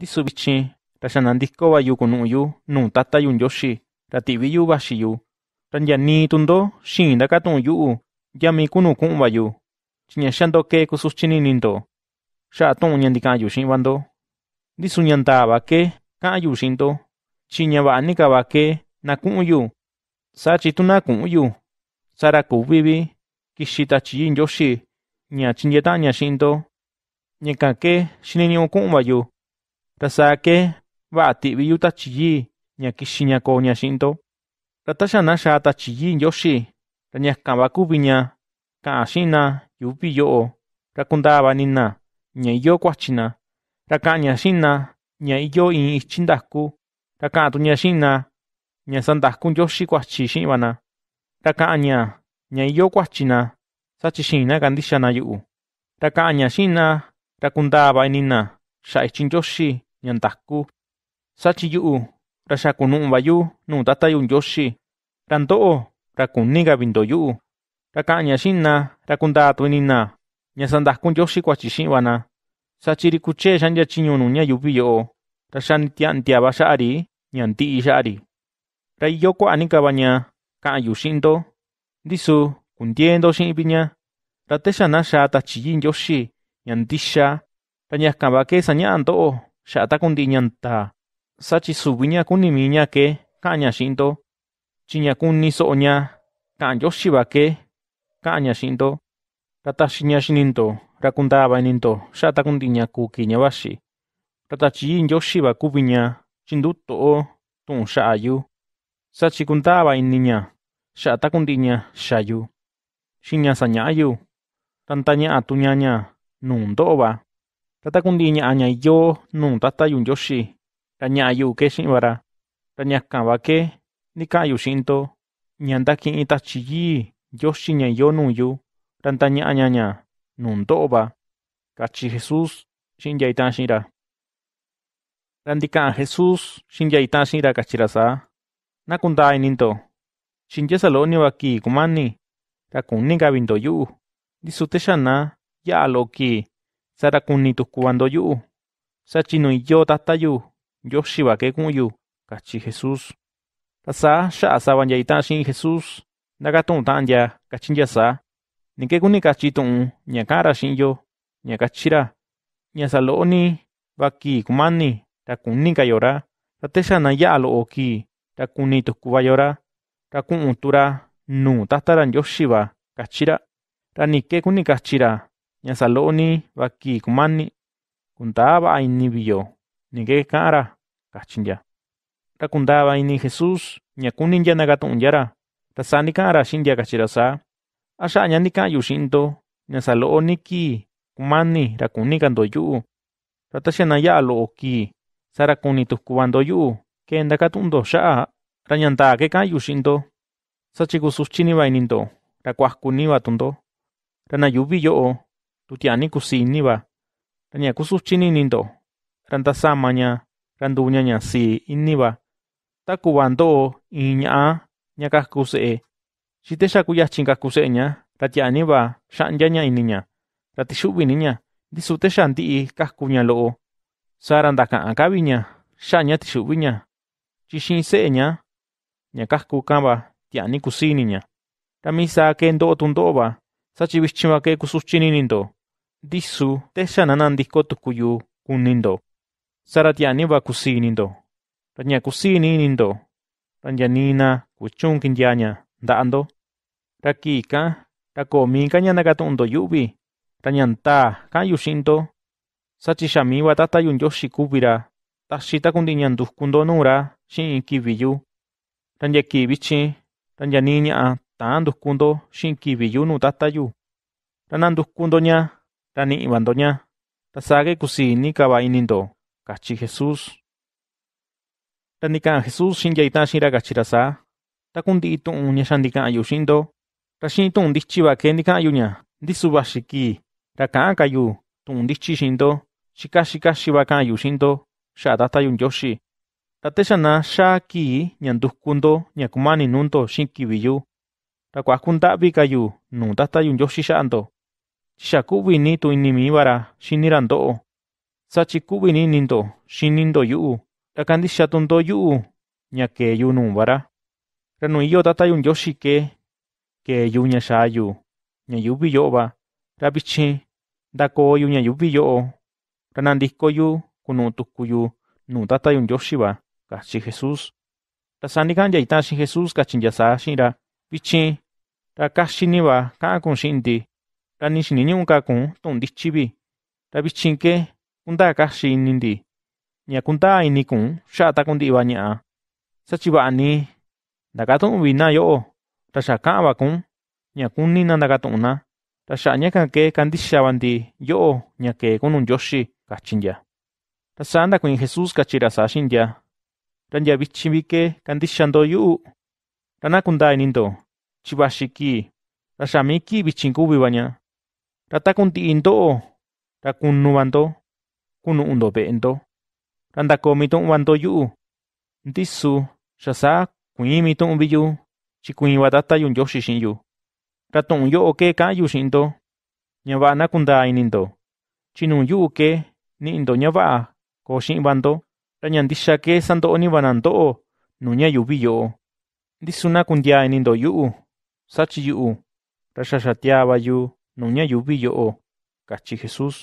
Ndisu bichin yu xanandíkovayu yu nuu tátayu ndyoxi ra ti'viyu vaxiyu ra nchaníi tuntó xiin ntakatu'un yu yami kunu ku'unvayu chi ña xantoke kusuchini ninto ya'a tu'un ña ntikayu xi'invanto ndisu ña ndava ke ka'anyu xinto chi ña va'a nikava ke yu sa chi tuna yu sa ra kuvivi kixi tachiyi yoshi ña chinyetá'an ña xi'into ña ka ke xiniñu'u yu ke Shinto Tasaake ba'atibi yuta chiyi ña kixiñakoña xinto. Ratayana yata chiyi yoxi, rañajkabakubiña ka'axina yupi yo'o, rakundabanina ña iyo kuachina, raka'añaxina ña iyo in san ichin ndajku, raka'atuñaxina ña sandajku yoxi kuachi xi'bana, raka'aña ña iyo kuachina sachixina kandixana yu'u, raka'añaxina rakundabanina xa'ichin yoxi Nyantaku, sachi yu'u raxakunu'u vayu nuu tatayun yoxi ranto'o rakuniga vindo yu'u raka xina rakundaa tuinina ñasandakun yoxi kuachi xi'vana sachi rikuche xanya chiñunu ña yuvi yo'o raxanitia'ntiava xa'ari ñanti'i xa'ari ra iyo kua'anikava ndisu kuntiendo xi'invi ña ra texanaxa tachiyin yoxi ñantixa ra antoo. Sachi Yatá kuntiñantá sa chisúviña kunimíñaké ka'anña xinto, ke, kanya shinto rata ka'anña shininto rataxiña xininto, rakundávaeninto yatá kuntiña ku kiñavaxi, ratachiyinyo xiva kuviña chinduto'o tu'un xa'ayu, sa chikundávaeniña yatá shayu, xayu, xiñasaña'ayu, tantaña'a tuñaña nuu ndo'ova. Tata kuntiña'a ñaiyó yo tatayu yoxi, ra ña'ayu ké bara ra ñaka'vaké nika'ayu xinto ña ntaki'i yoshi yii yoxi yo yu ra nun kachi Jesus xi'nya'i Randika Randika Ra Jesus na ta'an ninto. Ninto. saa, nakuntaa ininto kumani ra kunigavi disute ya ya ya Sarakunitucuandoyu, yo tatayu, yu. Cachi Jesús. Tasa, yaitan sin Jesús, Nagatun Tanya, Cachinyasa, Nikekuni Cachitun, Nyakara Shinyo, Nyakachira, Nyasaloni, vaki Kumani, Takunika Yora, ya Nayalo Oki, yora kun Utura, Nu Tataran Yoshiba, Cachira, ni kachira saloni vaki kumani kuntaba ini biyo nige kara kachinja ta ini jesus Nyakuninya yanagatu yara ta sani kara shindia kachirasa asha nika yushinto saloni ki kumani rakuni kando yu rata ya lo ki. sara kuni yu kenda katundo sha, rañanta ke kan yushinto sachikususchini vaininto rakuajkuni vatundo tutiani kusiniva ra ña nindo. ninto ra ntasamaña ra ntuña ña sii iníva takuva ntoo in ña'a ña kajku se'e xi texaku yachin kajku se'eña ra tia'aníva xa'nyaña ininya. ra tixu'viniña disute texa nti'i kajkuña lo'o sa ra ntaka'a shanya xa'ña tixu'viña xi se se'eña nya kajku ka'anva tia'ani kusiniña kusini nya tamisa kendo tundo'ova sa sachi vixinva ke kusuchini nindo. Disu Ndisu techananantiko tukuyu kunindo, saratiani va kusinindo. rañakusinindo, nina kuchun kinyaña nda'ando, rakika rakominka ñanakatu'undo yu'vi, rañanta ka'yuxinto, sachixami batatayunyo xikuvira taxita kundiñandujkundo nuura shin kiviyu, ranyakivixi ranyani ña'a ta'an ndujkundo xi'in kiviyu kundo nya. ta tasage kusi ni kaba inindo, kachi Jesús. Tani ka Jesús sin xira kachi rasá, ta kundi'i tu'un ña xantika'anyu xinto, ta xi'in tu'un ndichi ayunya, ntika'anyu ña ndisuva xiki, ta ka'án kayu tu'un ndichi xinto, xikaxi shika va ka'anyu xinto, xa'a tatayu ndyoxi. Ta texana xáá kii ña ndukunto nunto xi kivi yu, ta kuakundavi kayu nundata yun yoshi shando. Xakúbini tuinimívara xiniranto'o. Sachikúbini ninto xininto yu'u. Rakantixatunto yu'u ña keyu nuuvara. Ranuiyo tatayun yoxike keyu ña yu ña yuvi yo'ova ra vichi yu ña yuvi yo'o ranantikoyu kunu'u tukuyu nuu tatayun va kachi Jesus. Ta sani nikan yaitá xi Jesus kachintyasa xira vichi ra va ka'an ku'un xinti Tani xiniñú kakun tundichi vi, ke kunta kaxi ndi ña kunta ini kun xata kundiva ña'a, sachiva'ani ndakatu'unvi na yo'o, taxa ka'ava kun, ña ta ndakatu'una, taxa ka ke kandixavanti yo'o ña ke kununyoxi kachintia. ra sa Jesús kachirasa xintia, tantya vichi vi ke kandixanto yu'u, tanakunta ininto, chivaxi ki, taxa mi ki vichin kuvivaña Rata ra takunti'into'o ra kunúvanto yu. ve'ento ra ntako mitu'unvanto yu'u ntisu yasáa kuiin mitu'un viyu xi kuiinva tatayu ndioxi xi'inyu ra tu'un yo'o ke ka'anyu xi'into ña va'a nakuntaa ininto xi nuu yu'u ke ni ña va'a koo wanto. ra di ndixa ke santo'oniva nanto'o nuu nti su yo'o ndisu nakuntia ininto yu'u sachi yu'u ra yu. Noña yubi o, cachi Jesús